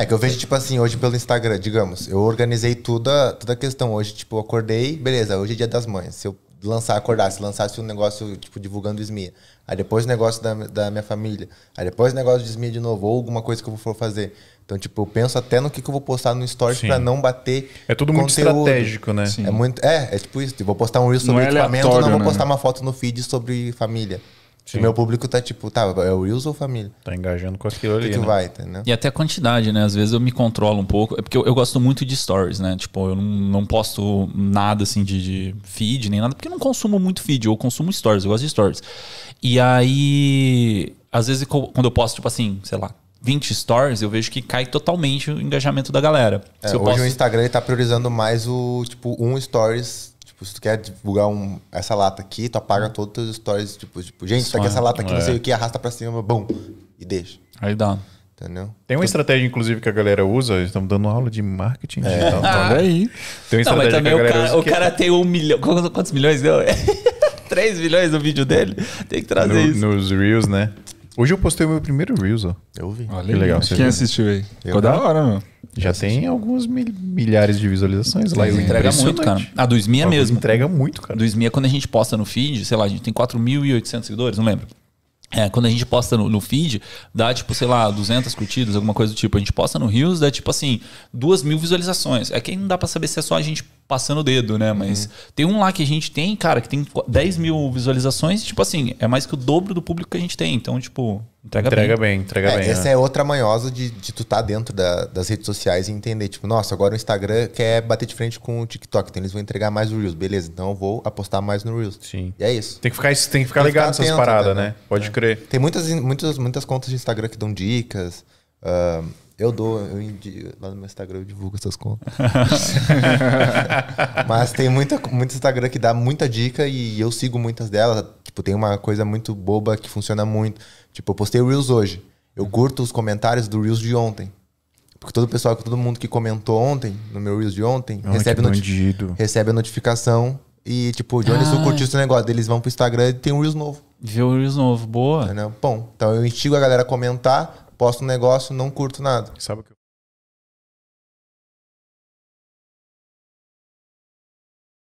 É que eu vejo, tipo assim, hoje pelo Instagram, digamos, eu organizei toda, toda a questão. Hoje, tipo, eu acordei, beleza, hoje é dia das mães. Se eu lançar, acordasse, lançasse um negócio, tipo, divulgando o SMIA. Aí depois o negócio da, da minha família. Aí depois o negócio de SMIA de novo, ou alguma coisa que eu for fazer. Então, tipo, eu penso até no que, que eu vou postar no Stories para não bater. É tudo muito conteúdo. estratégico, né? É Sim. É muito. É, é tipo isso. Vou postar um reel sobre não é equipamento, não vou né? postar uma foto no feed sobre família. Sim. O meu público tá tipo, tá, é o Reels ou família? Tá engajando com aquilo ali. Que né? vai, tá, né? E até a quantidade, né? Às vezes eu me controlo um pouco. É porque eu, eu gosto muito de stories, né? Tipo, eu não, não posto nada assim de, de, feed nem nada, porque eu não consumo muito feed, eu consumo stories, eu gosto de stories. E aí, às vezes, quando eu posto, tipo assim, sei lá, 20 stories, eu vejo que cai totalmente o engajamento da galera. É, hoje posso... o Instagram ele tá priorizando mais o, tipo, um stories Tipo, se tu quer divulgar um, essa lata aqui, tu apaga todas as histórias tipo, tipo gente, Só, tá aqui essa lata aqui, é. não sei é. o que, arrasta pra cima, bom, e deixa. Aí dá. Entendeu? Tem uma estratégia, inclusive, que a galera usa. Estamos dando aula de marketing é. digital. Então, olha aí. Tem uma não, estratégia que a galera o cara, usa. O que... cara tem um milhão. Quantos milhões deu? 3 milhões no vídeo dele? Tem que trazer no, isso. Nos Reels, né? Hoje eu postei o meu primeiro Reels, ó. Eu vi. Olha, que legal. Quem viu? assistiu aí? Ficou da hora, meu. Já tem algumas mil, milhares de visualizações lá. Isso entrega muito, cara. A 2000 é mesmo. Entrega muito, cara. 2000 é quando a gente posta no feed, sei lá, a gente tem 4.800 seguidores, não lembro. É, quando a gente posta no, no, feed, dá tipo, sei lá, 200 curtidas, alguma coisa do tipo. A gente posta no Reels, dá tipo assim, 2 mil visualizações. É que não dá para saber se é só a gente passando o dedo, né? Mas uhum. tem um lá que a gente tem, cara, que tem 10 mil visualizações, e, tipo assim, é mais que o dobro do público que a gente tem. Então, tipo, entrega, entrega bem. bem. Entrega é, bem, Essa né? é outra manhosa de, de tu tá dentro da, das redes sociais e entender, tipo, nossa, agora o Instagram quer bater de frente com o TikTok, então eles vão entregar mais o Reels. Beleza, então eu vou apostar mais no Reels. Sim. E é isso. Tem que ficar, tem que ficar tem ligado nessas paradas, né? né? Pode é. crer. Tem muitas, muitas, muitas contas de Instagram que dão dicas. Uh, eu dou, eu indico, lá no meu Instagram eu divulgo essas contas. Mas tem muita, muito Instagram que dá muita dica e eu sigo muitas delas. Tipo, tem uma coisa muito boba que funciona muito. Tipo, eu postei o Reels hoje. Eu uhum. curto os comentários do Reels de ontem. Porque todo o pessoal, todo mundo que comentou ontem, no meu Reels de ontem, recebe, noti recebe a notificação. E, tipo, de onde você curtiu ah. esse negócio? Eles vão pro Instagram e tem um Reels novo. Vê o Reels novo, boa. Bom, então eu instigo a galera a comentar posto um negócio, não curto nada. Sabe o que